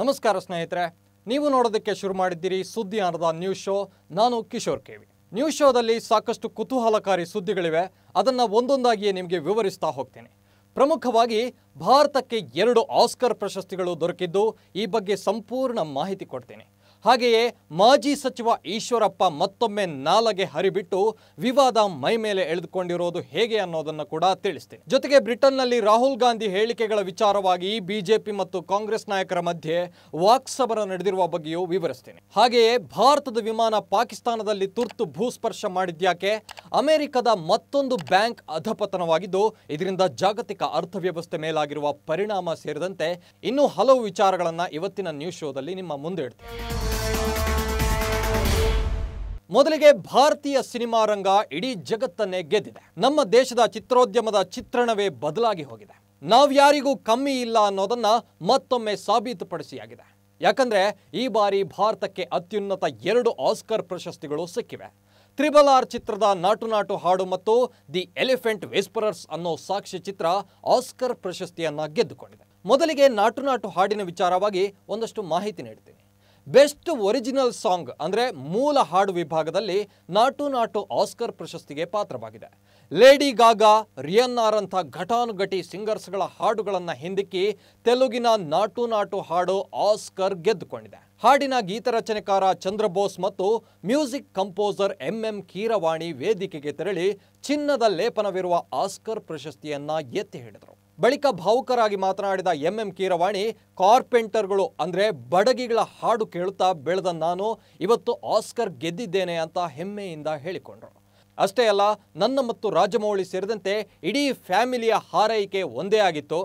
ನಮಸ್ಕಾರ ಸ್ನೇಹಿತರೆ ನೀವು ನೋಡೋದಕ್ಕೆ ಶುರು ಮಾಡಿದ್ದೀರಿ ಸುದ್ದಿ ಆನದ ನ್ಯೂಸ್ ಶೋ ನಾನು ಕಿಶೋರ್ ಕೆವಿ ನ್ಯೂಸ್ ಶೋದಲ್ಲಿ ಸಾಕಷ್ಟು ಕುತೂಹಲಕಾರಿ ಸುದ್ದಿಗಳಿವೆ ಅದನ್ನು ಒಂದೊಂದಾಗಿಯೇ ನಿಮಗೆ ವಿವರಿಸ್ತಾ ಹೋಗ್ತೀನಿ ಪ್ರಮುಖವಾಗಿ ಭಾರತಕ್ಕೆ ಎರಡು ಆಸ್ಕರ್ ಪ್ರಶಸ್ತಿಗಳು ದೊರಕಿದ್ದು ಈ ಬಗ್ಗೆ ಸಂಪೂರ್ಣ ಮಾಹಿತಿ ಕೊಡ್ತೀನಿ ಹಾಗೆಯೇ ಮಾಜಿ ಸಚಿವ ಈಶ್ವರಪ್ಪ ಮತ್ತೊಮ್ಮೆ ನಾಲಗೆ ಹರಿಬಿಟ್ಟು ವಿವಾದ ಮೈ ಮೇಲೆ ಎಳೆದುಕೊಂಡಿರೋದು ಹೇಗೆ ಅನ್ನೋದನ್ನು ಕೂಡ ತಿಳಿಸಿದೆ ಜೊತೆಗೆ ಬ್ರಿಟನ್ನಲ್ಲಿ ರಾಹುಲ್ ಗಾಂಧಿ ಹೇಳಿಕೆಗಳ ವಿಚಾರವಾಗಿ ಬಿಜೆಪಿ ಮತ್ತು ಕಾಂಗ್ರೆಸ್ ನಾಯಕರ ಮಧ್ಯೆ ವಾಕ್ಸಮರ ನಡೆದಿರುವ ಬಗ್ಗೆಯೂ ವಿವರಿಸ್ತೇನೆ ಹಾಗೆಯೇ ಭಾರತದ ವಿಮಾನ ಪಾಕಿಸ್ತಾನದಲ್ಲಿ ತುರ್ತು ಭೂಸ್ಪರ್ಶ ಮಾಡಿದ್ಯಾಕೆ ಅಮೆರಿಕದ ಮತ್ತೊಂದು ಬ್ಯಾಂಕ್ ಅಧಪತನವಾಗಿದ್ದು ಇದರಿಂದ ಜಾಗತಿಕ ಅರ್ಥವ್ಯವಸ್ಥೆ ಮೇಲಾಗಿರುವ ಪರಿಣಾಮ ಸೇರಿದಂತೆ ಇನ್ನೂ ಹಲವು ವಿಚಾರಗಳನ್ನು ಇವತ್ತಿನ ನ್ಯೂಸ್ ಶೋದಲ್ಲಿ ನಿಮ್ಮ ಮುಂದೆ ಇಡ್ತೀವಿ ಮೊದಲಿಗೆ ಭಾರತೀಯ ಸಿನಿಮಾ ರಂಗ ಇಡೀ ಜಗತ್ತನ್ನೇ ಗೆದ್ದಿದೆ ನಮ್ಮ ದೇಶದ ಚಿತ್ರೋದ್ಯಮದ ಚಿತ್ರಣವೇ ಬದಲಾಗಿ ಹೋಗಿದೆ ನಾವ್ಯಾರಿಗೂ ಕಮ್ಮಿ ಇಲ್ಲ ಅನ್ನೋದನ್ನ ಮತ್ತೊಮ್ಮೆ ಸಾಬೀತುಪಡಿಸಿಯಾಗಿದೆ ಯಾಕಂದ್ರೆ ಈ ಬಾರಿ ಭಾರತಕ್ಕೆ ಅತ್ಯುನ್ನತ ಎರಡು ಆಸ್ಕರ್ ಪ್ರಶಸ್ತಿಗಳು ಸಿಕ್ಕಿವೆ ತ್ರಿಬಲ್ ಆರ್ ಚಿತ್ರದ ನಾಟು ನಾಟು ಹಾಡು ಮತ್ತು ದಿ ಎಲಿಫೆಂಟ್ ವೆಸ್ಪರರ್ಸ್ ಅನ್ನೋ ಸಾಕ್ಷಿ ಚಿತ್ರ ಆಸ್ಕರ್ ಪ್ರಶಸ್ತಿಯನ್ನ ಗೆದ್ದುಕೊಂಡಿದೆ ಮೊದಲಿಗೆ ನಾಟು ನಾಟು ಹಾಡಿನ ವಿಚಾರವಾಗಿ ಒಂದಷ್ಟು ಮಾಹಿತಿ ನೀಡ್ತೀನಿ ಬೆಸ್ಟ್ ಒರಿಜಿನಲ್ ಸಾಂಗ್ ಅಂದರೆ ಮೂಲ ಹಾಡು ವಿಭಾಗದಲ್ಲಿ ನಾಟು ನಾಟು ಆಸ್ಕರ್ ಪ್ರಶಸ್ತಿಗೆ ಪಾತ್ರವಾಗಿದೆ ಲೇಡಿ ಗಾಗಾ ರಿಯನ್ನಾರಂಥ ಘಟಾನುಘಟಿ ಸಿಂಗರ್ಸ್ಗಳ ಹಾಡುಗಳನ್ನು ಹಿಂದಿಕ್ಕಿ ತೆಲುಗಿನ ನಾಟು ನಾಟು ಹಾಡು ಆಸ್ಕರ್ ಗೆದ್ದುಕೊಂಡಿದೆ ಹಾಡಿನ ಗೀತ ರಚನೆಕಾರ ಚಂದ್ರಬೋಸ್ ಮತ್ತು music composer M M Keeravani ವೇದಿಕೆಗೆ ತೆರಳಿ ಚಿನ್ನದ ಲೇಪನವಿರುವ ಆಸ್ಕರ್ ಪ್ರಶಸ್ತಿಯನ್ನ ಎತ್ತಿ ಹಿಡಿದರು ಬಳಿಕ ಭಾವುಕರಾಗಿ ಮಾತನಾಡಿದ ಎಂ ಎಂ ಕೀರವಾಣಿ ಕಾರ್ಪೆಂಟರ್ಗಳು ಅಂದರೆ ಬಡಗಿಗಳ ಹಾಡು ಕೇಳುತ್ತಾ ಬೆಳೆದ ನಾನು ಇವತ್ತು ಆಸ್ಕರ್ ಗೆದ್ದಿದ್ದೇನೆ ಅಂತ ಹೆಮ್ಮೆಯಿಂದ ಹೇಳಿಕೊಂಡರು ಅಷ್ಟೇ ಅಲ್ಲ ನನ್ನ ಮತ್ತು ರಾಜಮೌಳಿ ಸೇರಿದಂತೆ ಇಡೀ ಫ್ಯಾಮಿಲಿಯ ಹಾರೈಕೆ ಒಂದೇ ಆಗಿತ್ತು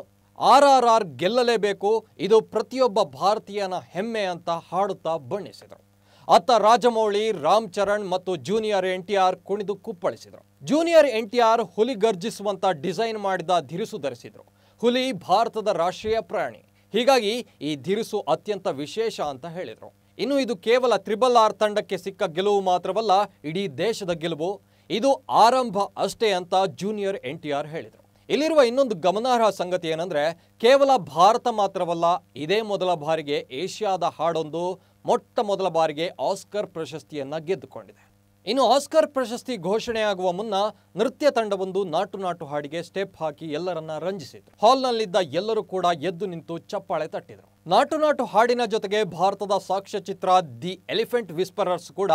ಆರ್ ಆರ್ ಆರ್ ಗೆಲ್ಲಲೇಬೇಕು ಇದು ಪ್ರತಿಯೊಬ್ಬ ಭಾರತೀಯನ ಹೆಮ್ಮೆ ಅಂತ ಹಾಡುತ್ತಾ ಬಣ್ಣಿಸಿದರು ಅತ್ತ ರಾಜಮೌಳಿ ರಾಮ್ ಚರಣ್ ಮತ್ತು ಜೂನಿಯರ್ ಎನ್ ಟಿ ಆರ್ ಕುಣಿದು ಕುಪ್ಪಳಿಸಿದರು ಜೂನಿಯರ್ ಎನ್ ಟಿ ಆರ್ ಹುಲಿ ಗರ್ಜಿಸುವಂತ ಡಿಸೈನ್ ಮಾಡಿದ ಧಿರಿಸು ಧರಿಸಿದ್ರು ಹುಲಿ ಭಾರತದ ರಾಷ್ಟ್ರೀಯ ಪ್ರಾಣಿ ಹೀಗಾಗಿ ಈ ಧಿರಿಸು ಅತ್ಯಂತ ವಿಶೇಷ ಅಂತ ಹೇಳಿದರು ಇನ್ನು ಇದು ಕೇವಲ ತ್ರಿಬಲ್ ಆರ್ ತಂಡಕ್ಕೆ ಸಿಕ್ಕ ಗೆಲುವು ಮಾತ್ರವಲ್ಲ ಇಡೀ ದೇಶದ ಗೆಲುವು ಇದು ಆರಂಭ ಅಷ್ಟೇ ಅಂತ ಜೂನಿಯರ್ ಎನ್ ಟಿ ಆರ್ ಹೇಳಿದರು ಇಲ್ಲಿರುವ ಇನ್ನೊಂದು ಗಮನಾರ್ಹ ಸಂಗತಿ ಏನಂದ್ರೆ ಕೇವಲ ಭಾರತ ಮಾತ್ರವಲ್ಲ ಇದೇ ಮೊದಲ ಬಾರಿಗೆ ಏಷ್ಯಾದ ಹಾಡೊಂದು ಮೊಟ್ಟ ಮೊದಲ ಬಾರಿಗೆ ಆಸ್ಕರ್ ಪ್ರಶಸ್ತಿಯನ್ನ ಗೆದ್ದುಕೊಂಡಿದೆ ಇನ್ನು ಆಸ್ಕರ್ ಪ್ರಶಸ್ತಿ ಘೋಷಣೆಯಾಗುವ ಮುನ್ನ ನೃತ್ಯ ತಂಡವೊಂದು ನಾಟು ನಾಟು ಹಾಡಿಗೆ ಸ್ಟೆಪ್ ಹಾಕಿ ಎಲ್ಲರನ್ನ ರಂಜಿಸಿತು ಹಾಲ್ನಲ್ಲಿದ್ದ ಎಲ್ಲರೂ ಕೂಡ ಎದ್ದು ನಿಂತು ಚಪ್ಪಾಳೆ ತಟ್ಟಿದರು ನಾಟು ನಾಟು ಹಾಡಿನ ಜೊತೆಗೆ ಭಾರತದ ಸಾಕ್ಷ್ಯಚಿತ್ರ ದಿ ಎಲಿಫೆಂಟ್ ವಿಸ್ಪರರ್ಸ್ ಕೂಡ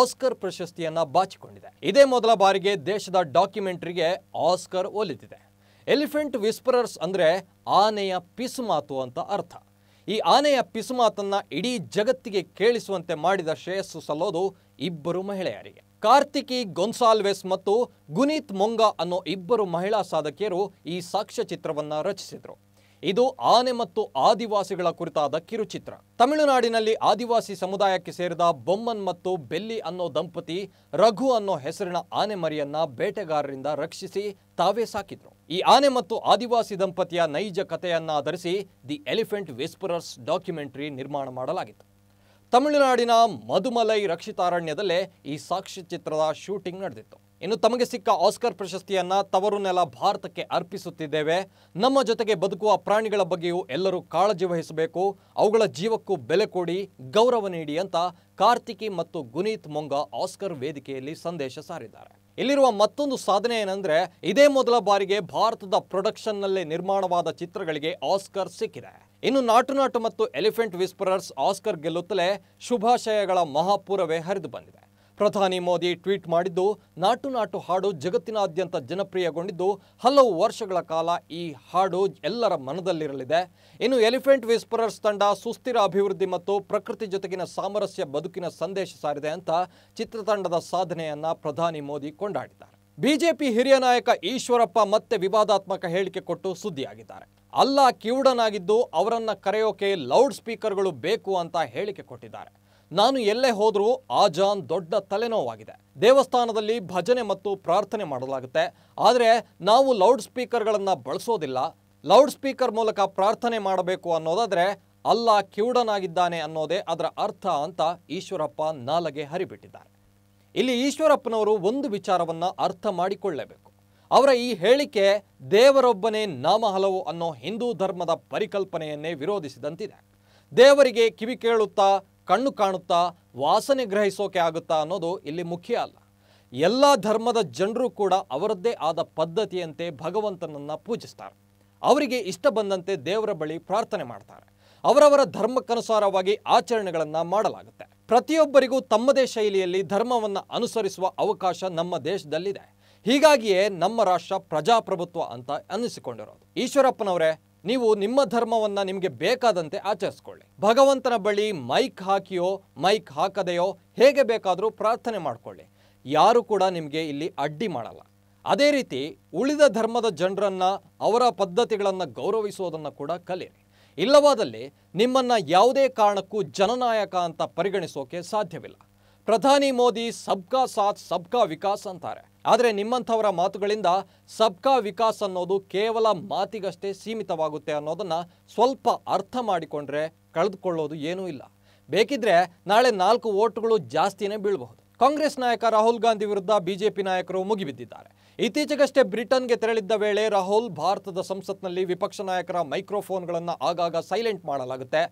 ಆಸ್ಕರ್ ಪ್ರಶಸ್ತಿಯನ್ನ ಬಾಚಿಕೊಂಡಿದೆ ಇದೇ ಮೊದಲ ಬಾರಿಗೆ ದೇಶದ ಡಾಕ್ಯುಮೆಂಟ್ರಿಗೆ ಆಸ್ಕರ್ ಒಲಿದಿದೆ ಎಲಿಫೆಂಟ್ ವಿಸ್ಪರರ್ಸ್ ಅಂದ್ರೆ ಆನೆಯ ಮಾತು ಅಂತ ಅರ್ಥ ಈ ಆನೆಯ ಪಿಸುಮಾತನ್ನ ಇಡೀ ಜಗತ್ತಿಗೆ ಕೇಳಿಸುವಂತೆ ಮಾಡಿದ ಶ್ರೇಯಸ್ಸು ಸಲ್ಲೋದು ಇಬ್ಬರು ಮಹಿಳೆಯರಿಗೆ ಕಾರ್ತಿಕಿ ಗೊನ್ಸಾಲ್ವೆಸ್ ಮತ್ತು ಗುನೀತ್ ಮೊಂಗಾ ಅನ್ನೋ ಇಬ್ಬರು ಮಹಿಳಾ ಸಾಧಕಿಯರು ಈ ಸಾಕ್ಷ್ಯಚಿತ್ರವನ್ನ ರಚಿಸಿದ್ರು ಇದು ಆನೆ ಮತ್ತು ಆದಿವಾಸಿಗಳ ಕುರಿತಾದ ಕಿರುಚಿತ್ರ ತಮಿಳುನಾಡಿನಲ್ಲಿ ಆದಿವಾಸಿ ಸಮುದಾಯಕ್ಕೆ ಸೇರಿದ ಬೊಮ್ಮನ್ ಮತ್ತು ಬೆಲ್ಲಿ ಅನ್ನೋ ದಂಪತಿ ರಘು ಅನ್ನೋ ಹೆಸರಿನ ಆನೆ ಮರಿಯನ್ನ ಬೇಟೆಗಾರರಿಂದ ರಕ್ಷಿಸಿ ತಾವೇ ಸಾಕಿದ್ರು ಈ ಆನೆ ಮತ್ತು ಆದಿವಾಸಿ ದಂಪತಿಯ ನೈಜ ಕಥೆಯನ್ನು ಆಧರಿಸಿ ದಿ ಎಲಿಫೆಂಟ್ ವಿಸ್ಪರರ್ಸ್ ಡಾಕ್ಯುಮೆಂಟರಿ ನಿರ್ಮಾಣ ಮಾಡಲಾಗಿತ್ತು ತಮಿಳುನಾಡಿನ ಮಧುಮಲೈ ರಕ್ಷಿತಾರಣ್ಯದಲ್ಲೇ ಈ ಸಾಕ್ಷ್ಯಚಿತ್ರದ ಶೂಟಿಂಗ್ ನಡೆದಿತ್ತು ಇನ್ನು ತಮಗೆ ಸಿಕ್ಕ ಆಸ್ಕರ್ ಪ್ರಶಸ್ತಿಯನ್ನು ನೆಲ ಭಾರತಕ್ಕೆ ಅರ್ಪಿಸುತ್ತಿದ್ದೇವೆ ನಮ್ಮ ಜೊತೆಗೆ ಬದುಕುವ ಪ್ರಾಣಿಗಳ ಬಗ್ಗೆಯೂ ಎಲ್ಲರೂ ಕಾಳಜಿ ವಹಿಸಬೇಕು ಅವುಗಳ ಜೀವಕ್ಕೂ ಬೆಲೆ ಕೊಡಿ ಗೌರವ ನೀಡಿ ಅಂತ ಕಾರ್ತಿಕಿ ಮತ್ತು ಗುನೀತ್ ಮೊಂಗ ಆಸ್ಕರ್ ವೇದಿಕೆಯಲ್ಲಿ ಸಂದೇಶ ಸಾರಿದ್ದಾರೆ ಇಲ್ಲಿರುವ ಮತ್ತೊಂದು ಸಾಧನೆ ಏನಂದ್ರೆ ಇದೇ ಮೊದಲ ಬಾರಿಗೆ ಭಾರತದ ಪ್ರೊಡಕ್ಷನ್ನಲ್ಲೇ ನಿರ್ಮಾಣವಾದ ಚಿತ್ರಗಳಿಗೆ ಆಸ್ಕರ್ ಸಿಕ್ಕಿದೆ ಇನ್ನು ನಾಟು ನಾಟು ಮತ್ತು ಎಲಿಫೆಂಟ್ ವಿಸ್ಪರರ್ಸ್ ಆಸ್ಕರ್ ಗೆಲ್ಲುತ್ತಲೇ ಶುಭಾಶಯಗಳ ಮಹಾಪೂರವೇ ಹರಿದು ಬಂದಿದೆ ಪ್ರಧಾನಿ ಮೋದಿ ಟ್ವೀಟ್ ಮಾಡಿದ್ದು ನಾಟು ನಾಟು ಹಾಡು ಜಗತ್ತಿನಾದ್ಯಂತ ಜನಪ್ರಿಯಗೊಂಡಿದ್ದು ಹಲವು ವರ್ಷಗಳ ಕಾಲ ಈ ಹಾಡು ಎಲ್ಲರ ಮನದಲ್ಲಿರಲಿದೆ ಇನ್ನು ಎಲಿಫೆಂಟ್ ವಿಸ್ಪರರ್ಸ್ ತಂಡ ಸುಸ್ಥಿರ ಅಭಿವೃದ್ಧಿ ಮತ್ತು ಪ್ರಕೃತಿ ಜೊತೆಗಿನ ಸಾಮರಸ್ಯ ಬದುಕಿನ ಸಂದೇಶ ಸಾರಿದೆ ಅಂತ ಚಿತ್ರತಂಡದ ಸಾಧನೆಯನ್ನ ಪ್ರಧಾನಿ ಮೋದಿ ಕೊಂಡಾಡಿದ್ದಾರೆ ಬಿಜೆಪಿ ಹಿರಿಯ ನಾಯಕ ಈಶ್ವರಪ್ಪ ಮತ್ತೆ ವಿವಾದಾತ್ಮಕ ಹೇಳಿಕೆ ಕೊಟ್ಟು ಸುದ್ದಿಯಾಗಿದ್ದಾರೆ ಅಲ್ಲ ಕಿವುಡನಾಗಿದ್ದು ಅವರನ್ನ ಕರೆಯೋಕೆ ಲೌಡ್ ಸ್ಪೀಕರ್ಗಳು ಬೇಕು ಅಂತ ಹೇಳಿಕೆ ಕೊಟ್ಟಿದ್ದಾರೆ ನಾನು ಎಲ್ಲೇ ಹೋದರೂ ಆಜಾನ್ ದೊಡ್ಡ ತಲೆನೋವಾಗಿದೆ ದೇವಸ್ಥಾನದಲ್ಲಿ ಭಜನೆ ಮತ್ತು ಪ್ರಾರ್ಥನೆ ಮಾಡಲಾಗುತ್ತೆ ಆದರೆ ನಾವು ಲೌಡ್ ಸ್ಪೀಕರ್ಗಳನ್ನು ಬಳಸೋದಿಲ್ಲ ಲೌಡ್ ಸ್ಪೀಕರ್ ಮೂಲಕ ಪ್ರಾರ್ಥನೆ ಮಾಡಬೇಕು ಅನ್ನೋದಾದರೆ ಅಲ್ಲ ಕಿವುಡನಾಗಿದ್ದಾನೆ ಅನ್ನೋದೇ ಅದರ ಅರ್ಥ ಅಂತ ಈಶ್ವರಪ್ಪ ನಾಲಗೆ ಹರಿಬಿಟ್ಟಿದ್ದಾರೆ ಇಲ್ಲಿ ಈಶ್ವರಪ್ಪನವರು ಒಂದು ವಿಚಾರವನ್ನು ಅರ್ಥ ಮಾಡಿಕೊಳ್ಳಬೇಕು ಅವರ ಈ ಹೇಳಿಕೆ ದೇವರೊಬ್ಬನೇ ನಾಮ ಹಲವು ಅನ್ನೋ ಹಿಂದೂ ಧರ್ಮದ ಪರಿಕಲ್ಪನೆಯನ್ನೇ ವಿರೋಧಿಸಿದಂತಿದೆ ದೇವರಿಗೆ ಕಿವಿ ಕೇಳುತ್ತಾ ಕಣ್ಣು ಕಾಣುತ್ತಾ ವಾಸನೆ ಗ್ರಹಿಸೋಕೆ ಆಗುತ್ತಾ ಅನ್ನೋದು ಇಲ್ಲಿ ಮುಖ್ಯ ಅಲ್ಲ ಎಲ್ಲ ಧರ್ಮದ ಜನರು ಕೂಡ ಅವರದ್ದೇ ಆದ ಪದ್ಧತಿಯಂತೆ ಭಗವಂತನನ್ನು ಪೂಜಿಸ್ತಾರೆ ಅವರಿಗೆ ಇಷ್ಟ ಬಂದಂತೆ ದೇವರ ಬಳಿ ಪ್ರಾರ್ಥನೆ ಮಾಡ್ತಾರೆ ಅವರವರ ಧರ್ಮಕ್ಕನುಸಾರವಾಗಿ ಆಚರಣೆಗಳನ್ನು ಮಾಡಲಾಗುತ್ತೆ ಪ್ರತಿಯೊಬ್ಬರಿಗೂ ತಮ್ಮದೇ ಶೈಲಿಯಲ್ಲಿ ಧರ್ಮವನ್ನು ಅನುಸರಿಸುವ ಅವಕಾಶ ನಮ್ಮ ದೇಶದಲ್ಲಿದೆ ಹೀಗಾಗಿಯೇ ನಮ್ಮ ರಾಷ್ಟ್ರ ಪ್ರಜಾಪ್ರಭುತ್ವ ಅಂತ ಅನ್ನಿಸಿಕೊಂಡಿರೋದು ಈಶ್ವರಪ್ಪನವರೇ ನೀವು ನಿಮ್ಮ ಧರ್ಮವನ್ನು ನಿಮಗೆ ಬೇಕಾದಂತೆ ಆಚರಿಸ್ಕೊಳ್ಳಿ ಭಗವಂತನ ಬಳಿ ಮೈಕ್ ಹಾಕಿಯೋ ಮೈಕ್ ಹಾಕದೆಯೋ ಹೇಗೆ ಬೇಕಾದರೂ ಪ್ರಾರ್ಥನೆ ಮಾಡಿಕೊಳ್ಳಿ ಯಾರು ಕೂಡ ನಿಮಗೆ ಇಲ್ಲಿ ಅಡ್ಡಿ ಮಾಡಲ್ಲ ಅದೇ ರೀತಿ ಉಳಿದ ಧರ್ಮದ ಜನರನ್ನು ಅವರ ಪದ್ಧತಿಗಳನ್ನು ಗೌರವಿಸುವುದನ್ನು ಕೂಡ ಕಲಿಯಿರಿ ಇಲ್ಲವಾದಲ್ಲಿ ನಿಮ್ಮನ್ನು ಯಾವುದೇ ಕಾರಣಕ್ಕೂ ಜನನಾಯಕ ಅಂತ ಪರಿಗಣಿಸೋಕೆ ಸಾಧ್ಯವಿಲ್ಲ ಪ್ರಧಾನಿ ಮೋದಿ ಸಬ್ಕಾ ಸಾಥ್ ಸಬ್ಕಾ ವಿಕಾಸ್ ಅಂತಾರೆ ಆದರೆ ನಿಮ್ಮಂಥವರ ಮಾತುಗಳಿಂದ ಸಬ್ಕಾ ವಿಕಾಸ್ ಅನ್ನೋದು ಕೇವಲ ಮಾತಿಗಷ್ಟೇ ಸೀಮಿತವಾಗುತ್ತೆ ಅನ್ನೋದನ್ನು ಸ್ವಲ್ಪ ಅರ್ಥ ಮಾಡಿಕೊಂಡ್ರೆ ಕಳೆದುಕೊಳ್ಳೋದು ಏನೂ ಇಲ್ಲ ಬೇಕಿದ್ರೆ ನಾಳೆ ನಾಲ್ಕು ವೋಟ್ಗಳು ಜಾಸ್ತಿನೇ ಬೀಳಬಹುದು ಕಾಂಗ್ರೆಸ್ ನಾಯಕ ರಾಹುಲ್ ಗಾಂಧಿ ವಿರುದ್ಧ ಬಿಜೆಪಿ ನಾಯಕರು ಮುಗಿಬಿದ್ದಿದ್ದಾರೆ ಇತ್ತೀಚೆಗಷ್ಟೇ ಬ್ರಿಟನ್ಗೆ ತೆರಳಿದ್ದ ವೇಳೆ ರಾಹುಲ್ ಭಾರತದ ಸಂಸತ್ನಲ್ಲಿ ವಿಪಕ್ಷ ನಾಯಕರ ಮೈಕ್ರೋಫೋನ್ಗಳನ್ನು ಆಗಾಗ ಸೈಲೆಂಟ್ ಮಾಡಲಾಗುತ್ತೆ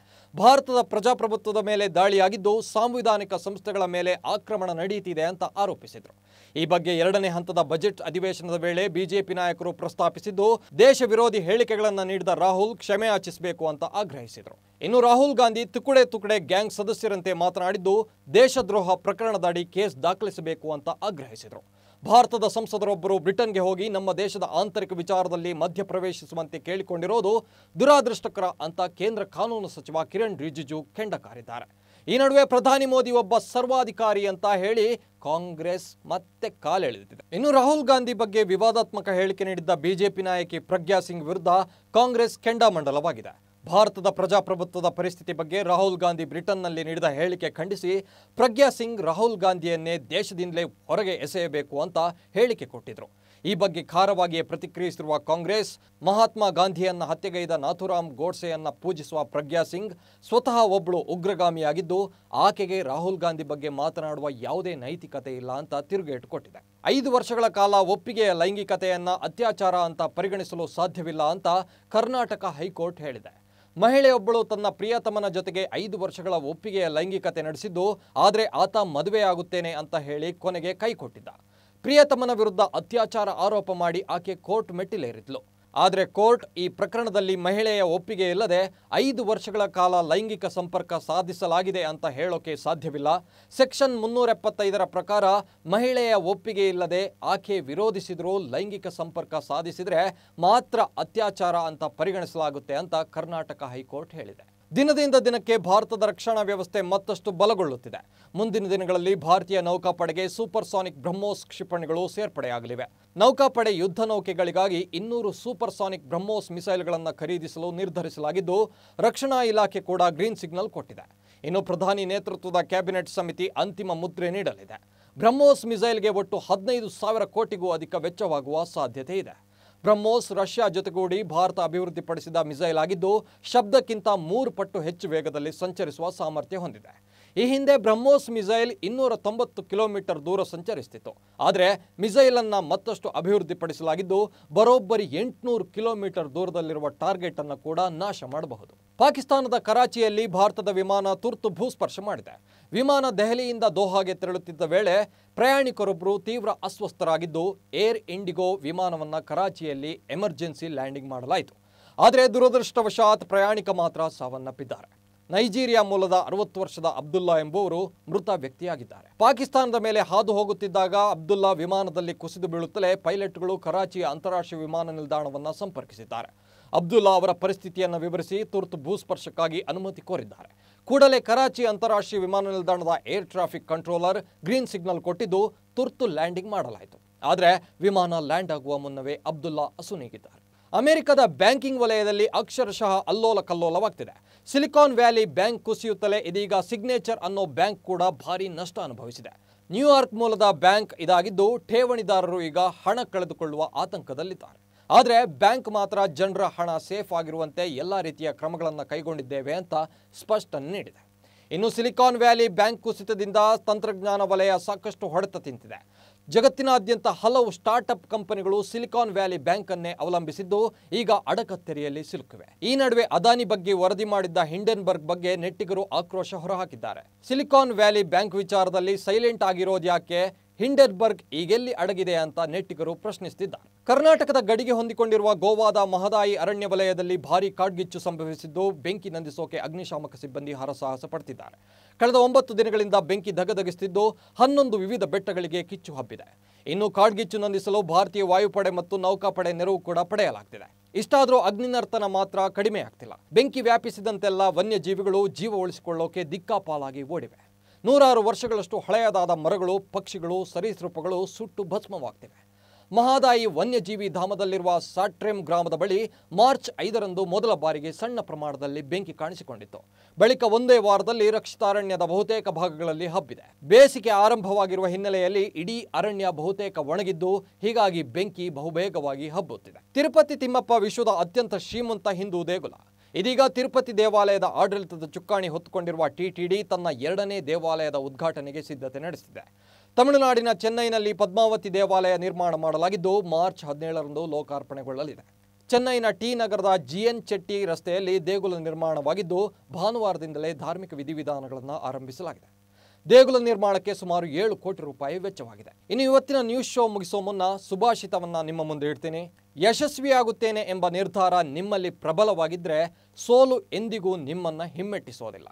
ಭಾರತದ ಪ್ರಜಾಪ್ರಭುತ್ವದ ಮೇಲೆ ದಾಳಿಯಾಗಿದ್ದು ಸಾಂವಿಧಾನಿಕ ಸಂಸ್ಥೆಗಳ ಮೇಲೆ ಆಕ್ರಮಣ ನಡೆಯುತ್ತಿದೆ ಅಂತ ಆರೋಪಿಸಿದರು ಈ ಬಗ್ಗೆ ಎರಡನೇ ಹಂತದ ಬಜೆಟ್ ಅಧಿವೇಶನದ ವೇಳೆ ಬಿಜೆಪಿ ನಾಯಕರು ಪ್ರಸ್ತಾಪಿಸಿದ್ದು ದೇಶ ವಿರೋಧಿ ಹೇಳಿಕೆಗಳನ್ನು ನೀಡಿದ ರಾಹುಲ್ ಕ್ಷಮೆ ಆಚಿಸಬೇಕು ಅಂತ ಆಗ್ರಹಿಸಿದರು ಇನ್ನು ರಾಹುಲ್ ಗಾಂಧಿ ತುಕುಡೆ ತುಕಡೆ ಗ್ಯಾಂಗ್ ಸದಸ್ಯರಂತೆ ಮಾತನಾಡಿದ್ದು ದೇಶದ್ರೋಹ ಪ್ರಕರಣದಡಿ ಕೇಸ್ ದಾಖಲಿಸಬೇಕು ಅಂತ ಆಗ್ರಹಿಸಿದರು ಭಾರತದ ಸಂಸದರೊಬ್ಬರು ಬ್ರಿಟನ್ಗೆ ಹೋಗಿ ನಮ್ಮ ದೇಶದ ಆಂತರಿಕ ವಿಚಾರದಲ್ಲಿ ಮಧ್ಯಪ್ರವೇಶಿಸುವಂತೆ ಕೇಳಿಕೊಂಡಿರೋದು ದುರಾದೃಷ್ಟಕರ ಅಂತ ಕೇಂದ್ರ ಕಾನೂನು ಸಚಿವ ಕಿರಣ್ ರಿಜಿಜು ಕೆಂಡ ಕಾರಿದ್ದಾರೆ ಈ ನಡುವೆ ಪ್ರಧಾನಿ ಮೋದಿ ಒಬ್ಬ ಸರ್ವಾಧಿಕಾರಿ ಅಂತ ಹೇಳಿ ಕಾಂಗ್ರೆಸ್ ಮತ್ತೆ ಕಾಲೆಳೆದಿದೆ ಇನ್ನು ರಾಹುಲ್ ಗಾಂಧಿ ಬಗ್ಗೆ ವಿವಾದಾತ್ಮಕ ಹೇಳಿಕೆ ನೀಡಿದ್ದ ಬಿಜೆಪಿ ನಾಯಕಿ ಪ್ರಜ್ಞಾ ಸಿಂಗ್ ವಿರುದ್ಧ ಕಾಂಗ್ರೆಸ್ ಕೆಂಡಾಮಂಡಲವಾಗಿದೆ ಭಾರತದ ಪ್ರಜಾಪ್ರಭುತ್ವದ ಪರಿಸ್ಥಿತಿ ಬಗ್ಗೆ ರಾಹುಲ್ ಗಾಂಧಿ ಬ್ರಿಟನ್ನಲ್ಲಿ ನೀಡಿದ ಹೇಳಿಕೆ ಖಂಡಿಸಿ ಪ್ರಜ್ಞಾ ಸಿಂಗ್ ರಾಹುಲ್ ಗಾಂಧಿಯನ್ನೇ ದೇಶದಿಂದಲೇ ಹೊರಗೆ ಎಸೆಯಬೇಕು ಅಂತ ಹೇಳಿಕೆ ಕೊಟ್ಟಿದ್ರು ಈ ಬಗ್ಗೆ ಖಾರವಾಗಿಯೇ ಪ್ರತಿಕ್ರಿಯಿಸಿರುವ ಕಾಂಗ್ರೆಸ್ ಮಹಾತ್ಮ ಗಾಂಧಿಯನ್ನ ಹತ್ಯೆಗೈದ ನಾಥುರಾಮ್ ಗೋಡ್ಸೆಯನ್ನ ಪೂಜಿಸುವ ಪ್ರಜ್ಞಾ ಸಿಂಗ್ ಸ್ವತಃ ಒಬ್ಬಳು ಉಗ್ರಗಾಮಿಯಾಗಿದ್ದು ಆಕೆಗೆ ರಾಹುಲ್ ಗಾಂಧಿ ಬಗ್ಗೆ ಮಾತನಾಡುವ ಯಾವುದೇ ನೈತಿಕತೆ ಇಲ್ಲ ಅಂತ ತಿರುಗೇಟು ಕೊಟ್ಟಿದೆ ಐದು ವರ್ಷಗಳ ಕಾಲ ಒಪ್ಪಿಗೆಯ ಲೈಂಗಿಕತೆಯನ್ನ ಅತ್ಯಾಚಾರ ಅಂತ ಪರಿಗಣಿಸಲು ಸಾಧ್ಯವಿಲ್ಲ ಅಂತ ಕರ್ನಾಟಕ ಹೈಕೋರ್ಟ್ ಹೇಳಿದೆ ಮಹಿಳೆಯೊಬ್ಬಳು ತನ್ನ ಪ್ರಿಯತಮನ ಜೊತೆಗೆ ಐದು ವರ್ಷಗಳ ಒಪ್ಪಿಗೆಯ ಲೈಂಗಿಕತೆ ನಡೆಸಿದ್ದು ಆದರೆ ಆತ ಮದುವೆಯಾಗುತ್ತೇನೆ ಅಂತ ಹೇಳಿ ಕೊನೆಗೆ ಕೈಕೊಟ್ಟಿದ್ದ ಪ್ರಿಯತಮನ ವಿರುದ್ಧ ಅತ್ಯಾಚಾರ ಆರೋಪ ಮಾಡಿ ಆಕೆ ಕೋರ್ಟ್ ಮೆಟ್ಟಿಲೇರಿದ್ಲು ಆದರೆ ಕೋರ್ಟ್ ಈ ಪ್ರಕರಣದಲ್ಲಿ ಮಹಿಳೆಯ ಒಪ್ಪಿಗೆ ಇಲ್ಲದೆ ಐದು ವರ್ಷಗಳ ಕಾಲ ಲೈಂಗಿಕ ಸಂಪರ್ಕ ಸಾಧಿಸಲಾಗಿದೆ ಅಂತ ಹೇಳೋಕೆ ಸಾಧ್ಯವಿಲ್ಲ ಸೆಕ್ಷನ್ ಮುನ್ನೂರ ಎಪ್ಪತ್ತೈದರ ಪ್ರಕಾರ ಮಹಿಳೆಯ ಒಪ್ಪಿಗೆ ಇಲ್ಲದೆ ಆಕೆ ವಿರೋಧಿಸಿದರೂ ಲೈಂಗಿಕ ಸಂಪರ್ಕ ಸಾಧಿಸಿದರೆ ಮಾತ್ರ ಅತ್ಯಾಚಾರ ಅಂತ ಪರಿಗಣಿಸಲಾಗುತ್ತೆ ಅಂತ ಕರ್ನಾಟಕ ಹೈಕೋರ್ಟ್ ಹೇಳಿದೆ ದಿನದಿಂದ ದಿನಕ್ಕೆ ಭಾರತದ ರಕ್ಷಣಾ ವ್ಯವಸ್ಥೆ ಮತ್ತಷ್ಟು ಬಲಗೊಳ್ಳುತ್ತಿದೆ ಮುಂದಿನ ದಿನಗಳಲ್ಲಿ ಭಾರತೀಯ ನೌಕಾಪಡೆಗೆ ಸೂಪರ್ಸಾನಿಕ್ ಬ್ರಹ್ಮೋಸ್ ಕ್ಷಿಪಣಿಗಳು ಸೇರ್ಪಡೆಯಾಗಲಿವೆ ನೌಕಾಪಡೆ ಯುದ್ಧ ನೌಕೆಗಳಿಗಾಗಿ ಇನ್ನೂರು ಸೂಪರ್ಸಾನಿಕ್ ಬ್ರಹ್ಮೋಸ್ ಮಿಸೈಲ್ಗಳನ್ನು ಖರೀದಿಸಲು ನಿರ್ಧರಿಸಲಾಗಿದ್ದು ರಕ್ಷಣಾ ಇಲಾಖೆ ಕೂಡ ಗ್ರೀನ್ ಸಿಗ್ನಲ್ ಕೊಟ್ಟಿದೆ ಇನ್ನು ಪ್ರಧಾನಿ ನೇತೃತ್ವದ ಕ್ಯಾಬಿನೆಟ್ ಸಮಿತಿ ಅಂತಿಮ ಮುದ್ರೆ ನೀಡಲಿದೆ ಬ್ರಹ್ಮೋಸ್ ಮಿಸೈಲ್ಗೆ ಒಟ್ಟು ಹದಿನೈದು ಸಾವಿರ ಕೋಟಿಗೂ ಅಧಿಕ ವೆಚ್ಚವಾಗುವ ಸಾಧ್ಯತೆ ಇದೆ ಬ್ರಹ್ಮೋಸ್ ರಷ್ಯಾ ಜೊತೆಗೂಡಿ ಭಾರತ ಅಭಿವೃದ್ಧಿಪಡಿಸಿದ ಮಿಸೈಲ್ ಆಗಿದ್ದು ಶಬ್ದಕ್ಕಿಂತ ಮೂರು ಪಟ್ಟು ಹೆಚ್ಚು ವೇಗದಲ್ಲಿ ಸಂಚರಿಸುವ ಸಾಮರ್ಥ್ಯ ಹೊಂದಿದೆ ಈ ಹಿಂದೆ ಬ್ರಹ್ಮೋಸ್ ಮಿಸೈಲ್ ಇನ್ನೂರ ತೊಂಬತ್ತು ಕಿಲೋಮೀಟರ್ ದೂರ ಸಂಚರಿಸ್ತಿತ್ತು ಆದರೆ ಮಿಸೈಲನ್ನು ಮತ್ತಷ್ಟು ಅಭಿವೃದ್ಧಿಪಡಿಸಲಾಗಿದ್ದು ಬರೋಬ್ಬರಿ ಎಂಟುನೂರು ಕಿಲೋಮೀಟರ್ ದೂರದಲ್ಲಿರುವ ಟಾರ್ಗೆಟ್ ಅನ್ನು ಕೂಡ ನಾಶ ಮಾಡಬಹುದು ಪಾಕಿಸ್ತಾನದ ಕರಾಚಿಯಲ್ಲಿ ಭಾರತದ ವಿಮಾನ ತುರ್ತು ಭೂಸ್ಪರ್ಶ ಮಾಡಿದೆ ವಿಮಾನ ದೆಹಲಿಯಿಂದ ದೋಹಾಗೆ ತೆರಳುತ್ತಿದ್ದ ವೇಳೆ ಪ್ರಯಾಣಿಕರೊಬ್ಬರು ತೀವ್ರ ಅಸ್ವಸ್ಥರಾಗಿದ್ದು ಏರ್ ಇಂಡಿಗೋ ವಿಮಾನವನ್ನು ಕರಾಚಿಯಲ್ಲಿ ಎಮರ್ಜೆನ್ಸಿ ಲ್ಯಾಂಡಿಂಗ್ ಮಾಡಲಾಯಿತು ಆದರೆ ದುರದೃಷ್ಟವಶಾತ್ ಪ್ರಯಾಣಿಕ ಮಾತ್ರ ಸಾವನ್ನಪ್ಪಿದ್ದಾರೆ ನೈಜೀರಿಯಾ ಮೂಲದ ಅರವತ್ತು ವರ್ಷದ ಅಬ್ದುಲ್ಲಾ ಎಂಬುವರು ಮೃತ ವ್ಯಕ್ತಿಯಾಗಿದ್ದಾರೆ ಪಾಕಿಸ್ತಾನದ ಮೇಲೆ ಹಾದು ಹೋಗುತ್ತಿದ್ದಾಗ ಅಬ್ದುಲ್ಲಾ ವಿಮಾನದಲ್ಲಿ ಕುಸಿದು ಬೀಳುತ್ತಲೇ ಪೈಲಟ್ಗಳು ಕರಾಚಿಯ ಅಂತಾರಾಷ್ಟ್ರೀಯ ವಿಮಾನ ನಿಲ್ದಾಣವನ್ನು ಸಂಪರ್ಕಿಸಿದ್ದಾರೆ ಅಬ್ದುಲ್ಲಾ ಅವರ ಪರಿಸ್ಥಿತಿಯನ್ನು ವಿವರಿಸಿ ತುರ್ತು ಭೂಸ್ಪರ್ಶಕ್ಕಾಗಿ ಅನುಮತಿ ಕೋರಿದ್ದಾರೆ ಕೂಡಲೇ ಕರಾಚಿ ಅಂತಾರಾಷ್ಟ್ರೀಯ ವಿಮಾನ ನಿಲ್ದಾಣದ air traffic controller green signal ಕೊಟ್ಟಿದ್ದು ತುರ್ತು ಲ್ಯಾಂಡಿಂಗ್ ಮಾಡಲಾಯಿತು ಆದರೆ ವಿಮಾನ ಲ್ಯಾಂಡ್ ಆಗುವ ಮುನ್ನವೇ ಅಬ್ದುಲ್ಲಾ ಅಸುನೀಗಿದ್ದಾರೆ ಅಮೆರಿಕದ ಬ್ಯಾಂಕಿಂಗ್ ವಲಯದಲ್ಲಿ ಅಕ್ಷರಶಃ ಅಲ್ಲೋಲ ಕಲ್ಲೋಲವಾಗ್ತಿದೆ ಸಿಲಿಕಾನ್ ವ್ಯಾಲಿ ಬ್ಯಾಂಕ್ ಕುಸಿಯುತ್ತಲೇ ಇದೀಗ ಸಿಗ್ನೇಚರ್ ಅನ್ನೋ ಬ್ಯಾಂಕ್ ಕೂಡ ಭಾರಿ ನಷ್ಟ ಅನುಭವಿಸಿದೆ ನ್ಯೂಯಾರ್ಕ್ ಮೂಲದ ಬ್ಯಾಂಕ್ ಇದಾಗಿದ್ದು ಠೇವಣಿದಾರರು ಈಗ ಹಣ ಕಳೆದುಕೊಳ್ಳುವ ಆತಂಕದಲ್ಲಿದ್ದಾರೆ ಆದರೆ ಬ್ಯಾಂಕ್ ಮಾತ್ರ ಜನರ ಹಣ ಸೇಫ್ ಆಗಿರುವಂತೆ ಎಲ್ಲ ರೀತಿಯ ಕ್ರಮಗಳನ್ನು ಕೈಗೊಂಡಿದ್ದೇವೆ ಅಂತ ಸ್ಪಷ್ಟನೆ ನೀಡಿದೆ ಇನ್ನು ಸಿಲಿಕಾನ್ ವ್ಯಾಲಿ ಬ್ಯಾಂಕ್ ಕುಸಿತದಿಂದ ತಂತ್ರಜ್ಞಾನ ವಲಯ ಸಾಕಷ್ಟು ಹೊಡೆತ ತಿಂತಿದೆ ಜಗತ್ತಿನಾದ್ಯಂತ ಹಲವು ಸ್ಟಾರ್ಟ್ಅಪ್ ಕಂಪನಿಗಳು ಸಿಲಿಕಾನ್ ವ್ಯಾಲಿ ಬ್ಯಾಂಕನ್ನೇ ಅವಲಂಬಿಸಿದ್ದು ಈಗ ಅಡಕತ್ತೆರೆಯಲ್ಲಿ ಸಿಲುಕಿವೆ ಈ ನಡುವೆ ಅದಾನಿ ಬಗ್ಗೆ ವರದಿ ಮಾಡಿದ್ದ ಹಿಂಡೆನ್ಬರ್ಗ್ ಬಗ್ಗೆ ನೆಟ್ಟಿಗರು ಆಕ್ರೋಶ ಹೊರಹಾಕಿದ್ದಾರೆ ಸಿಲಿಕಾನ್ ವ್ಯಾಲಿ ಬ್ಯಾಂಕ್ ವಿಚಾರದಲ್ಲಿ ಸೈಲೆಂಟ್ ಆಗಿರೋದು ಯಾಕೆ ಹಿಂಡೆನ್ಬರ್ಗ್ ಈಗೆಲ್ಲಿ ಅಡಗಿದೆ ಅಂತ ನೆಟ್ಟಿಗರು ಪ್ರಶ್ನಿಸುತ್ತಿದ್ದಾರೆ ಕರ್ನಾಟಕದ ಗಡಿಗೆ ಹೊಂದಿಕೊಂಡಿರುವ ಗೋವಾದ ಮಹದಾಯಿ ಅರಣ್ಯ ವಲಯದಲ್ಲಿ ಭಾರಿ ಕಾಡ್ಗಿಚ್ಚು ಸಂಭವಿಸಿದ್ದು ಬೆಂಕಿ ನಂದಿಸೋಕೆ ಅಗ್ನಿಶಾಮಕ ಸಿಬ್ಬಂದಿ ಹರಸಾಹಸ ಪಡ್ತಿದ್ದಾರೆ ಕಳೆದ ಒಂಬತ್ತು ದಿನಗಳಿಂದ ಬೆಂಕಿ ಧಗಧಗಿಸುತ್ತಿದ್ದು ಹನ್ನೊಂದು ವಿವಿಧ ಬೆಟ್ಟಗಳಿಗೆ ಕಿಚ್ಚು ಹಬ್ಬಿದೆ ಇನ್ನು ಕಾಡ್ಗಿಚ್ಚು ನಂದಿಸಲು ಭಾರತೀಯ ವಾಯುಪಡೆ ಮತ್ತು ನೌಕಾಪಡೆ ನೆರವು ಕೂಡ ಪಡೆಯಲಾಗ್ತಿದೆ ಇಷ್ಟಾದರೂ ಅಗ್ನಿನರ್ತನ ಮಾತ್ರ ಕಡಿಮೆಯಾಗ್ತಿಲ್ಲ ಬೆಂಕಿ ವ್ಯಾಪಿಸಿದಂತೆಲ್ಲ ವನ್ಯಜೀವಿಗಳು ಜೀವ ಉಳಿಸಿಕೊಳ್ಳೋಕೆ ದಿಕ್ಕಾಪಾಲಾಗಿ ಓಡಿವೆ ನೂರಾರು ವರ್ಷಗಳಷ್ಟು ಹಳೆಯದಾದ ಮರಗಳು ಪಕ್ಷಿಗಳು ಸರೀಸೃಪಗಳು ಸುಟ್ಟು ಭಸ್ಮವಾಗ್ತಿವೆ ಮಹಾದಾಯಿ ವನ್ಯಜೀವಿ ಧಾಮದಲ್ಲಿರುವ ಸಾಟ್ರೆಂ ಗ್ರಾಮದ ಬಳಿ ಮಾರ್ಚ್ ಐದರಂದು ಮೊದಲ ಬಾರಿಗೆ ಸಣ್ಣ ಪ್ರಮಾಣದಲ್ಲಿ ಬೆಂಕಿ ಕಾಣಿಸಿಕೊಂಡಿತ್ತು ಬಳಿಕ ಒಂದೇ ವಾರದಲ್ಲಿ ರಕ್ಷಿತಾರಣ್ಯದ ಬಹುತೇಕ ಭಾಗಗಳಲ್ಲಿ ಹಬ್ಬಿದೆ ಬೇಸಿಗೆ ಆರಂಭವಾಗಿರುವ ಹಿನ್ನೆಲೆಯಲ್ಲಿ ಇಡೀ ಅರಣ್ಯ ಬಹುತೇಕ ಒಣಗಿದ್ದು ಹೀಗಾಗಿ ಬೆಂಕಿ ಬಹುಬೇಗವಾಗಿ ಹಬ್ಬುತ್ತಿದೆ ತಿರುಪತಿ ತಿಮ್ಮಪ್ಪ ವಿಶ್ವದ ಅತ್ಯಂತ ಶ್ರೀಮಂತ ಹಿಂದೂ ದೇಗುಲ ಇದೀಗ ತಿರುಪತಿ ದೇವಾಲಯದ ಆಡಳಿತದ ಚುಕ್ಕಾಣಿ ಹೊತ್ತುಕೊಂಡಿರುವ ಟಿಟಿಡಿ ತನ್ನ ಎರಡನೇ ದೇವಾಲಯದ ಉದ್ಘಾಟನೆಗೆ ಸಿದ್ಧತೆ ನಡೆಸಿದೆ ತಮಿಳುನಾಡಿನ ಚೆನ್ನೈನಲ್ಲಿ ಪದ್ಮಾವತಿ ದೇವಾಲಯ ನಿರ್ಮಾಣ ಮಾಡಲಾಗಿದ್ದು ಮಾರ್ಚ್ ಹದಿನೇಳರಂದು ಲೋಕಾರ್ಪಣೆಗೊಳ್ಳಲಿದೆ ಚೆನ್ನೈನ ಟಿ ನಗರದ ಜಿಎನ್ ಚೆಟ್ಟಿ ರಸ್ತೆಯಲ್ಲಿ ದೇಗುಲ ನಿರ್ಮಾಣವಾಗಿದ್ದು ಭಾನುವಾರದಿಂದಲೇ ಧಾರ್ಮಿಕ ವಿಧಿವಿಧಾನಗಳನ್ನು ಆರಂಭಿಸಲಾಗಿದೆ ದೇಗುಲ ನಿರ್ಮಾಣಕ್ಕೆ ಸುಮಾರು ಏಳು ಕೋಟಿ ರೂಪಾಯಿ ವೆಚ್ಚವಾಗಿದೆ ಇನ್ನು ಇವತ್ತಿನ ನ್ಯೂಸ್ ಶೋ ಮುಗಿಸೋ ಮುನ್ನ ಸುಭಾಷಿತವನ್ನು ನಿಮ್ಮ ಮುಂದೆ ಇಡ್ತೀನಿ ಯಶಸ್ವಿಯಾಗುತ್ತೇನೆ ಎಂಬ ನಿರ್ಧಾರ ನಿಮ್ಮಲ್ಲಿ ಪ್ರಬಲವಾಗಿದ್ದರೆ ಸೋಲು ಎಂದಿಗೂ ನಿಮ್ಮನ್ನು ಹಿಮ್ಮೆಟ್ಟಿಸೋದಿಲ್ಲ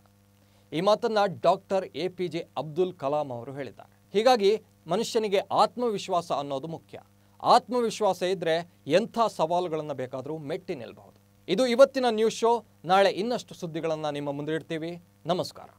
ಈ ಮಾತನ್ನು doctor A P J Abdul Kalam ಅವರು ಹೇಳಿದ್ದಾರೆ ಹೀಗಾಗಿ ಮನುಷ್ಯನಿಗೆ ಆತ್ಮವಿಶ್ವಾಸ ಅನ್ನೋದು ಮುಖ್ಯ ಆತ್ಮವಿಶ್ವಾಸ ಇದ್ದರೆ ಎಂಥ ಸವಾಲುಗಳನ್ನು ಬೇಕಾದರೂ ಮೆಟ್ಟಿ ನಿಲ್ಬಹುದು ಇದು ಇವತ್ತಿನ ನ್ಯೂಸ್ ಶೋ ನಾಳೆ ಇನ್ನಷ್ಟು ಸುದ್ದಿಗಳನ್ನು ನಿಮ್ಮ ಮುಂದೆ ಇಡ್ತೀವಿ ನಮಸ್ಕಾರ